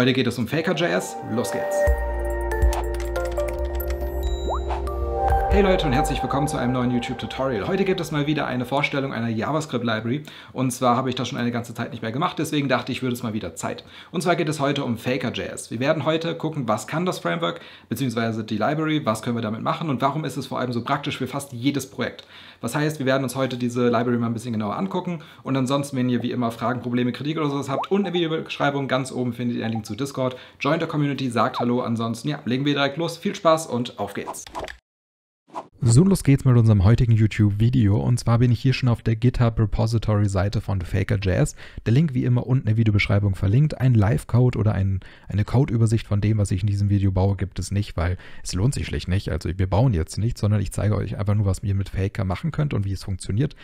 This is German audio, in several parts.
Heute geht es um Faker.js. Los geht's! Hey Leute und herzlich willkommen zu einem neuen YouTube-Tutorial. Heute gibt es mal wieder eine Vorstellung einer JavaScript-Library und zwar habe ich das schon eine ganze Zeit nicht mehr gemacht, deswegen dachte ich, würde es mal wieder Zeit. Und zwar geht es heute um Faker.js. Wir werden heute gucken, was kann das Framework bzw. die Library, was können wir damit machen und warum ist es vor allem so praktisch für fast jedes Projekt. Was heißt, wir werden uns heute diese Library mal ein bisschen genauer angucken und ansonsten, wenn ihr wie immer Fragen, Probleme, Kritik oder sowas habt, unten in der Videobeschreibung ganz oben findet ihr einen Link zu Discord. Joint der Community, sagt Hallo, ansonsten ja, legen wir direkt los. Viel Spaß und auf geht's. So, los geht's mit unserem heutigen YouTube-Video. Und zwar bin ich hier schon auf der GitHub Repository-Seite von FakerJazz. Der Link wie immer unten in der Videobeschreibung verlinkt. Ein Live-Code oder ein, eine Code-Übersicht von dem, was ich in diesem Video baue, gibt es nicht, weil es lohnt sich schlicht nicht. Also wir bauen jetzt nichts, sondern ich zeige euch einfach nur, was ihr mit Faker machen könnt und wie es funktioniert.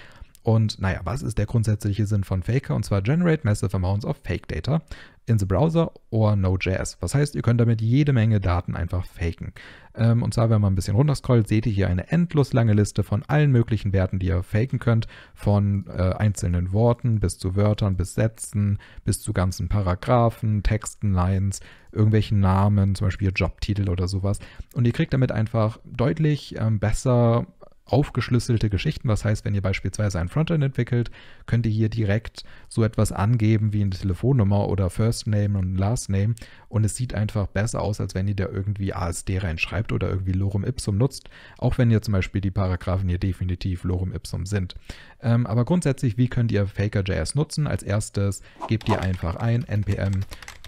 Und naja, was ist der grundsätzliche Sinn von Faker? Und zwar Generate Massive Amounts of Fake Data in the Browser or Node.js. Was heißt, ihr könnt damit jede Menge Daten einfach faken. Ähm, und zwar, wenn man ein bisschen runterscrollt, seht ihr hier eine endlos lange Liste von allen möglichen Werten, die ihr faken könnt. Von äh, einzelnen Worten bis zu Wörtern, bis Sätzen, bis zu ganzen Paragraphen, Texten, Lines, irgendwelchen Namen, zum Beispiel Jobtitel oder sowas. Und ihr kriegt damit einfach deutlich ähm, besser aufgeschlüsselte Geschichten. Das heißt, wenn ihr beispielsweise ein Frontend entwickelt, könnt ihr hier direkt so etwas angeben wie eine Telefonnummer oder First Name und Last Name und es sieht einfach besser aus, als wenn ihr da irgendwie ASD reinschreibt oder irgendwie Lorem Ipsum nutzt, auch wenn ihr zum Beispiel die Paragraphen hier definitiv Lorem Ipsum sind. Ähm, aber grundsätzlich, wie könnt ihr Faker.js nutzen? Als erstes gebt ihr einfach ein npm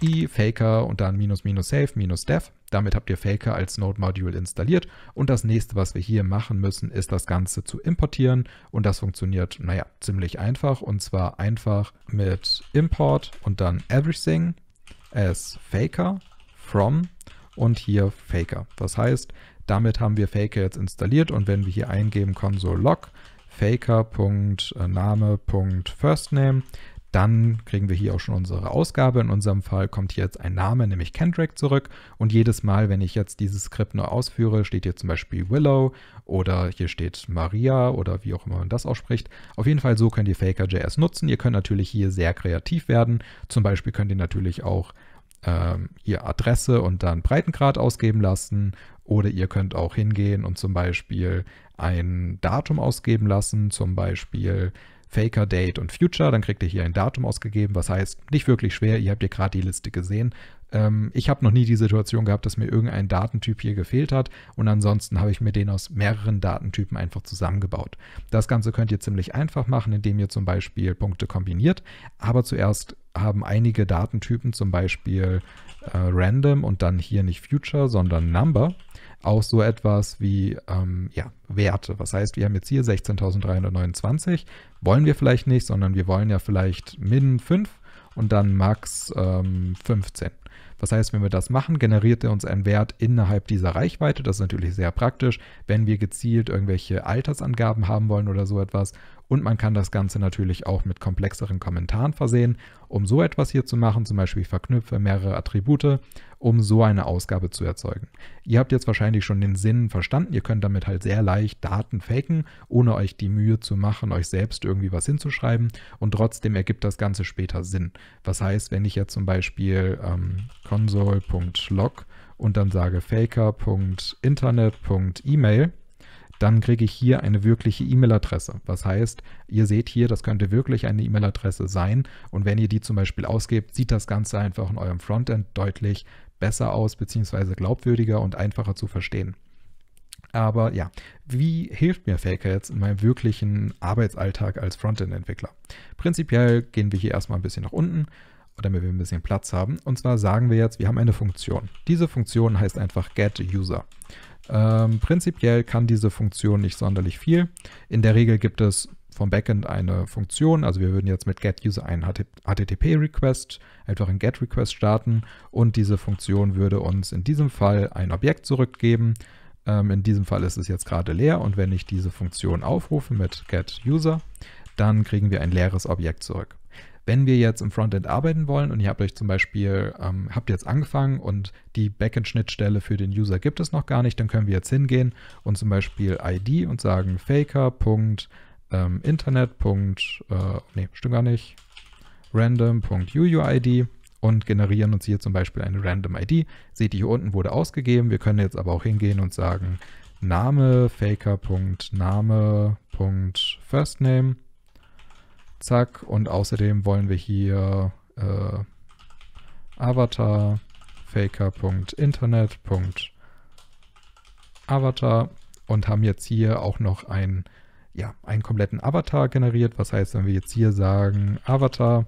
i faker und dann minus minus save minus dev damit habt ihr Faker als Node Module installiert und das nächste, was wir hier machen müssen, ist das Ganze zu importieren und das funktioniert, naja, ziemlich einfach und zwar einfach mit import und dann everything as Faker from und hier Faker. Das heißt, damit haben wir Faker jetzt installiert und wenn wir hier eingeben console.log faker.name.firstname, dann kriegen wir hier auch schon unsere Ausgabe. In unserem Fall kommt hier jetzt ein Name, nämlich Kendrick, zurück. Und jedes Mal, wenn ich jetzt dieses Skript nur ausführe, steht hier zum Beispiel Willow oder hier steht Maria oder wie auch immer man das ausspricht. Auf jeden Fall so könnt ihr Faker.js nutzen. Ihr könnt natürlich hier sehr kreativ werden. Zum Beispiel könnt ihr natürlich auch ähm, hier Adresse und dann Breitengrad ausgeben lassen. Oder ihr könnt auch hingehen und zum Beispiel ein Datum ausgeben lassen, zum Beispiel Faker, Date und Future. Dann kriegt ihr hier ein Datum ausgegeben, was heißt, nicht wirklich schwer, ihr habt hier gerade die Liste gesehen. Ähm, ich habe noch nie die Situation gehabt, dass mir irgendein Datentyp hier gefehlt hat und ansonsten habe ich mir den aus mehreren Datentypen einfach zusammengebaut. Das Ganze könnt ihr ziemlich einfach machen, indem ihr zum Beispiel Punkte kombiniert, aber zuerst haben einige Datentypen, zum Beispiel äh, Random und dann hier nicht Future, sondern Number auch so etwas wie ähm, ja, Werte. Was heißt, wir haben jetzt hier 16.329, wollen wir vielleicht nicht, sondern wir wollen ja vielleicht min 5 und dann max ähm, 15. Was heißt, wenn wir das machen, generiert er uns einen Wert innerhalb dieser Reichweite. Das ist natürlich sehr praktisch, wenn wir gezielt irgendwelche Altersangaben haben wollen oder so etwas. Und man kann das Ganze natürlich auch mit komplexeren Kommentaren versehen. Um so etwas hier zu machen, zum Beispiel verknüpfe mehrere Attribute, um so eine Ausgabe zu erzeugen. Ihr habt jetzt wahrscheinlich schon den Sinn verstanden. Ihr könnt damit halt sehr leicht Daten faken, ohne euch die Mühe zu machen, euch selbst irgendwie was hinzuschreiben. Und trotzdem ergibt das Ganze später Sinn. Was heißt, wenn ich jetzt zum Beispiel ähm, console.log und dann sage faker.internet.email, dann kriege ich hier eine wirkliche E-Mail-Adresse. Was heißt, ihr seht hier, das könnte wirklich eine E-Mail-Adresse sein. Und wenn ihr die zum Beispiel ausgebt, sieht das Ganze einfach in eurem Frontend deutlich besser aus, beziehungsweise glaubwürdiger und einfacher zu verstehen. Aber ja, wie hilft mir Faker jetzt in meinem wirklichen Arbeitsalltag als Frontend-Entwickler? Prinzipiell gehen wir hier erstmal ein bisschen nach unten damit wir ein bisschen Platz haben. Und zwar sagen wir jetzt, wir haben eine Funktion. Diese Funktion heißt einfach getUser. Ähm, prinzipiell kann diese Funktion nicht sonderlich viel. In der Regel gibt es vom Backend eine Funktion. Also wir würden jetzt mit getUser einen HTTP-Request, einfach einen GET-Request starten und diese Funktion würde uns in diesem Fall ein Objekt zurückgeben. Ähm, in diesem Fall ist es jetzt gerade leer und wenn ich diese Funktion aufrufe mit getUser, dann kriegen wir ein leeres Objekt zurück wenn wir jetzt im Frontend arbeiten wollen und ihr habt euch zum Beispiel, ähm, habt jetzt angefangen und die Backend-Schnittstelle für den User gibt es noch gar nicht, dann können wir jetzt hingehen und zum Beispiel ID und sagen faker.internet. Ähm, äh, nee, stimmt gar nicht. random.uuid und generieren uns hier zum Beispiel eine random ID. Seht ihr hier unten wurde ausgegeben. Wir können jetzt aber auch hingehen und sagen Name faker.name.firstname Zack. Und außerdem wollen wir hier äh, avatar faker.internet.avatar und haben jetzt hier auch noch ein, ja, einen kompletten Avatar generiert. Was heißt, wenn wir jetzt hier sagen, Avatar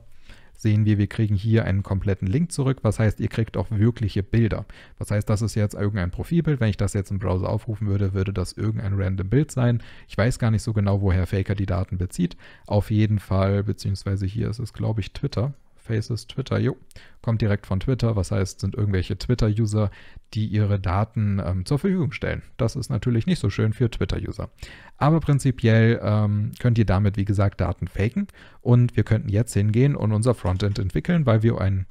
sehen wir, wir kriegen hier einen kompletten Link zurück. Was heißt, ihr kriegt auch wirkliche Bilder. Was heißt, das ist jetzt irgendein Profilbild. Wenn ich das jetzt im Browser aufrufen würde, würde das irgendein random Bild sein. Ich weiß gar nicht so genau, woher Faker die Daten bezieht. Auf jeden Fall, beziehungsweise hier ist es, glaube ich, Twitter. Faces, Twitter, jo, kommt direkt von Twitter, was heißt, sind irgendwelche Twitter-User, die ihre Daten ähm, zur Verfügung stellen. Das ist natürlich nicht so schön für Twitter-User. Aber prinzipiell ähm, könnt ihr damit, wie gesagt, Daten faken und wir könnten jetzt hingehen und unser Frontend entwickeln, weil wir ein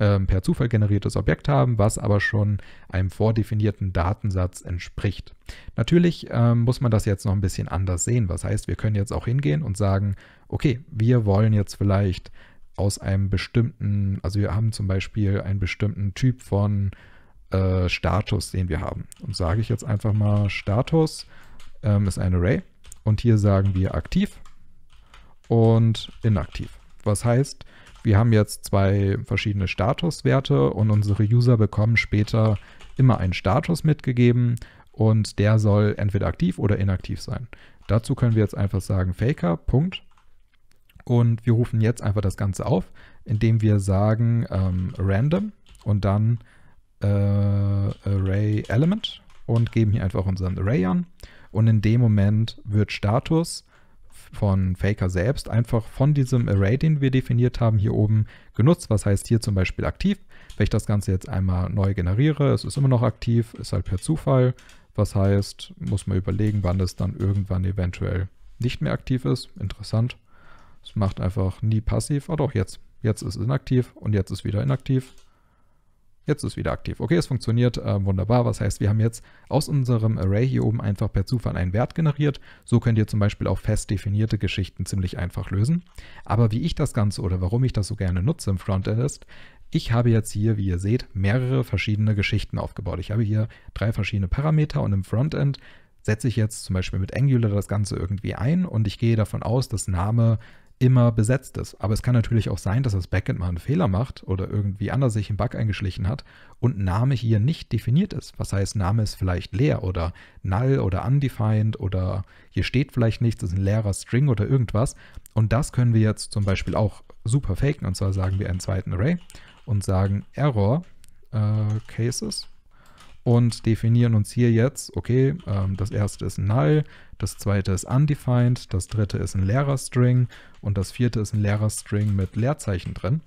ähm, per Zufall generiertes Objekt haben, was aber schon einem vordefinierten Datensatz entspricht. Natürlich ähm, muss man das jetzt noch ein bisschen anders sehen. Was heißt, wir können jetzt auch hingehen und sagen, okay, wir wollen jetzt vielleicht aus einem bestimmten, also wir haben zum Beispiel einen bestimmten Typ von äh, Status, den wir haben. Und sage ich jetzt einfach mal, Status ähm, ist ein Array und hier sagen wir aktiv und inaktiv. Was heißt, wir haben jetzt zwei verschiedene Statuswerte und unsere User bekommen später immer einen Status mitgegeben und der soll entweder aktiv oder inaktiv sein. Dazu können wir jetzt einfach sagen Faker, Punkt. Und wir rufen jetzt einfach das Ganze auf, indem wir sagen ähm, random und dann äh, array element und geben hier einfach unseren Array an. Und in dem Moment wird Status von Faker selbst einfach von diesem Array, den wir definiert haben, hier oben genutzt. Was heißt hier zum Beispiel aktiv? Wenn ich das Ganze jetzt einmal neu generiere, es ist immer noch aktiv, ist halt per Zufall. Was heißt, muss man überlegen, wann es dann irgendwann eventuell nicht mehr aktiv ist. Interessant. Es macht einfach nie passiv. Ah doch, jetzt. Jetzt ist es inaktiv und jetzt ist wieder inaktiv. Jetzt ist wieder aktiv. Okay, es funktioniert äh, wunderbar. Was heißt, wir haben jetzt aus unserem Array hier oben einfach per Zufall einen Wert generiert. So könnt ihr zum Beispiel auch fest definierte Geschichten ziemlich einfach lösen. Aber wie ich das Ganze oder warum ich das so gerne nutze im Frontend ist, ich habe jetzt hier, wie ihr seht, mehrere verschiedene Geschichten aufgebaut. Ich habe hier drei verschiedene Parameter und im Frontend setze ich jetzt zum Beispiel mit Angular das Ganze irgendwie ein und ich gehe davon aus, dass Name immer besetzt ist. Aber es kann natürlich auch sein, dass das Backend mal einen Fehler macht oder irgendwie anders sich ein Bug eingeschlichen hat und Name hier nicht definiert ist. Was heißt, Name ist vielleicht leer oder null oder undefined oder hier steht vielleicht nichts, ist ein leerer String oder irgendwas. Und das können wir jetzt zum Beispiel auch super faken. Und zwar sagen wir einen zweiten Array und sagen Error äh, Cases und definieren uns hier jetzt, okay, ähm, das erste ist null, das zweite ist undefined, das dritte ist ein leerer String und das vierte ist ein leerer String mit Leerzeichen drin.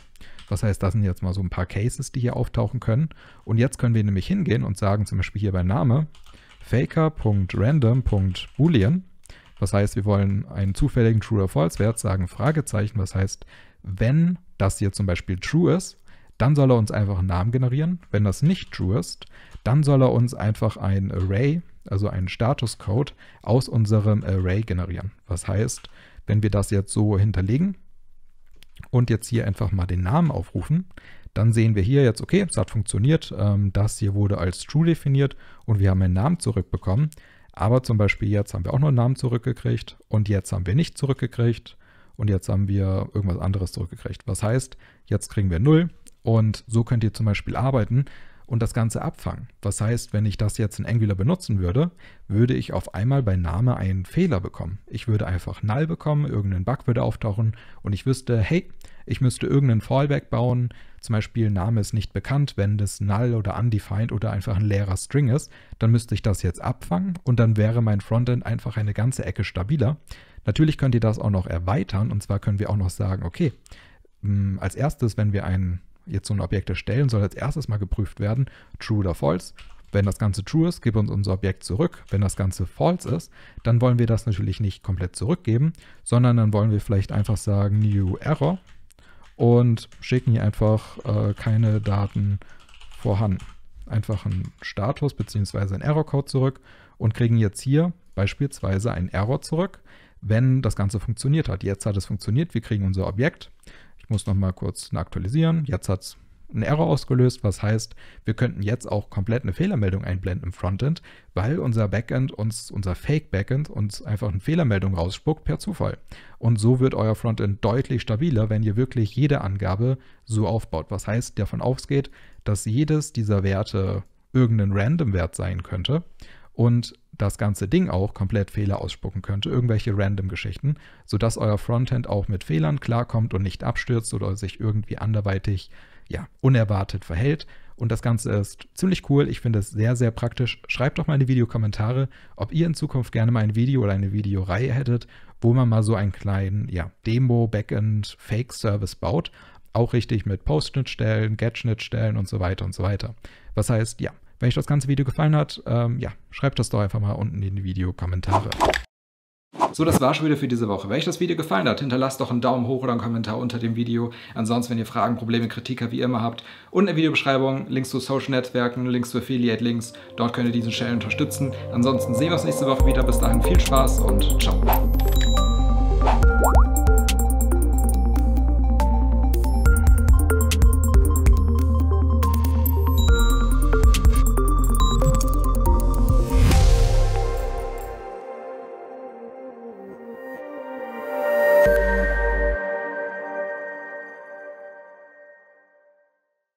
Das heißt, das sind jetzt mal so ein paar Cases, die hier auftauchen können. Und jetzt können wir nämlich hingehen und sagen, zum Beispiel hier bei Name, faker.random.boolean. Das heißt, wir wollen einen zufälligen True oder False Wert sagen, Fragezeichen. Das heißt, wenn das hier zum Beispiel True ist, dann soll er uns einfach einen Namen generieren. Wenn das nicht True ist, dann soll er uns einfach ein Array generieren also einen Statuscode, aus unserem Array generieren. Was heißt, wenn wir das jetzt so hinterlegen und jetzt hier einfach mal den Namen aufrufen, dann sehen wir hier jetzt, okay, es hat funktioniert, ähm, das hier wurde als True definiert und wir haben einen Namen zurückbekommen. Aber zum Beispiel jetzt haben wir auch noch einen Namen zurückgekriegt und jetzt haben wir nicht zurückgekriegt und jetzt haben wir irgendwas anderes zurückgekriegt. Was heißt, jetzt kriegen wir 0 und so könnt ihr zum Beispiel arbeiten, und das Ganze abfangen. Was heißt, wenn ich das jetzt in Angular benutzen würde, würde ich auf einmal bei Name einen Fehler bekommen. Ich würde einfach null bekommen, irgendein Bug würde auftauchen und ich wüsste, hey, ich müsste irgendeinen Fallback bauen, zum Beispiel Name ist nicht bekannt, wenn das null oder undefined oder einfach ein leerer String ist, dann müsste ich das jetzt abfangen und dann wäre mein Frontend einfach eine ganze Ecke stabiler. Natürlich könnt ihr das auch noch erweitern und zwar können wir auch noch sagen, okay, hm, als erstes, wenn wir einen jetzt so ein Objekt erstellen, soll als erstes mal geprüft werden, true oder false. Wenn das Ganze true ist, gib uns unser Objekt zurück. Wenn das Ganze false ist, dann wollen wir das natürlich nicht komplett zurückgeben, sondern dann wollen wir vielleicht einfach sagen new error und schicken hier einfach äh, keine Daten vorhanden. Einfach einen Status bzw. einen Errorcode zurück und kriegen jetzt hier beispielsweise einen Error zurück, wenn das Ganze funktioniert hat. Jetzt hat es funktioniert, wir kriegen unser Objekt. Ich muss noch mal kurz aktualisieren. Jetzt hat es einen Error ausgelöst, was heißt, wir könnten jetzt auch komplett eine Fehlermeldung einblenden im Frontend, weil unser Backend uns, unser Fake-Backend uns einfach eine Fehlermeldung rausspuckt per Zufall. Und so wird euer Frontend deutlich stabiler, wenn ihr wirklich jede Angabe so aufbaut. Was heißt, davon ausgeht, dass jedes dieser Werte irgendein Random-Wert sein könnte und das ganze Ding auch komplett Fehler ausspucken könnte, irgendwelche random Geschichten, sodass euer Frontend auch mit Fehlern klarkommt und nicht abstürzt oder sich irgendwie anderweitig ja, unerwartet verhält. Und das Ganze ist ziemlich cool. Ich finde es sehr, sehr praktisch. Schreibt doch mal in die Videokommentare, ob ihr in Zukunft gerne mal ein Video oder eine Videoreihe hättet, wo man mal so einen kleinen ja, Demo-Backend-Fake-Service baut. Auch richtig mit Post-Schnittstellen, Get-Schnittstellen und so weiter und so weiter. Was heißt, ja, wenn euch das ganze Video gefallen hat, ähm, ja, schreibt das doch einfach mal unten in die Videokommentare. So, das war schon wieder für diese Woche. Wenn euch das Video gefallen hat, hinterlasst doch einen Daumen hoch oder einen Kommentar unter dem Video. Ansonsten, wenn ihr Fragen, Probleme, Kritiker wie immer habt, unten in der Videobeschreibung Links zu Social Netzwerken, Links zu Affiliate Links. Dort könnt ihr diesen Channel unterstützen. Ansonsten sehen wir uns nächste Woche wieder. Bis dahin viel Spaß und ciao.